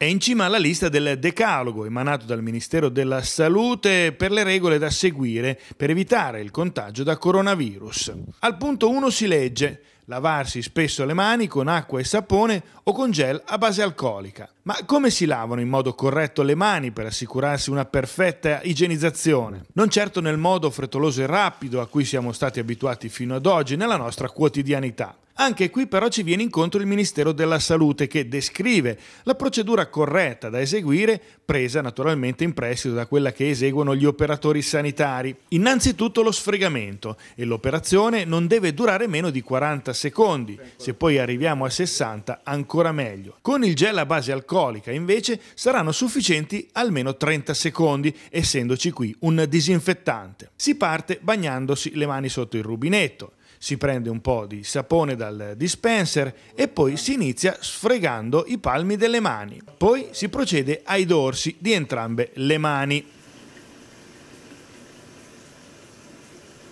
È in cima alla lista del decalogo emanato dal Ministero della Salute per le regole da seguire per evitare il contagio da coronavirus. Al punto 1 si legge lavarsi spesso le mani con acqua e sapone o con gel a base alcolica. Ma come si lavano in modo corretto le mani per assicurarsi una perfetta igienizzazione? Non certo nel modo frettoloso e rapido a cui siamo stati abituati fino ad oggi nella nostra quotidianità. Anche qui però ci viene incontro il Ministero della Salute che descrive la procedura corretta da eseguire, presa naturalmente in prestito da quella che eseguono gli operatori sanitari. Innanzitutto lo sfregamento e l'operazione non deve durare meno di 40 secondi, se poi arriviamo a 60 ancora meglio. Con il gel a base alcolica invece saranno sufficienti almeno 30 secondi, essendoci qui un disinfettante. Si parte bagnandosi le mani sotto il rubinetto si prende un po' di sapone dal dispenser e poi si inizia sfregando i palmi delle mani. Poi si procede ai dorsi di entrambe le mani.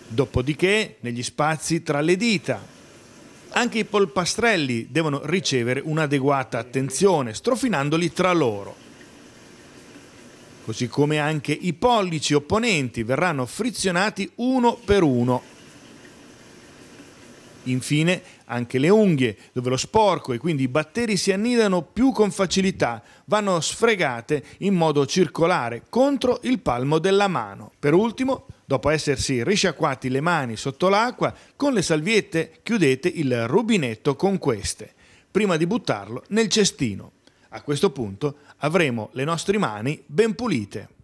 Dopodiché negli spazi tra le dita. Anche i polpastrelli devono ricevere un'adeguata attenzione, strofinandoli tra loro così come anche i pollici opponenti verranno frizionati uno per uno Infine anche le unghie, dove lo sporco e quindi i batteri si annidano più con facilità, vanno sfregate in modo circolare contro il palmo della mano. Per ultimo, dopo essersi risciacquati le mani sotto l'acqua, con le salviette chiudete il rubinetto con queste, prima di buttarlo nel cestino. A questo punto avremo le nostre mani ben pulite.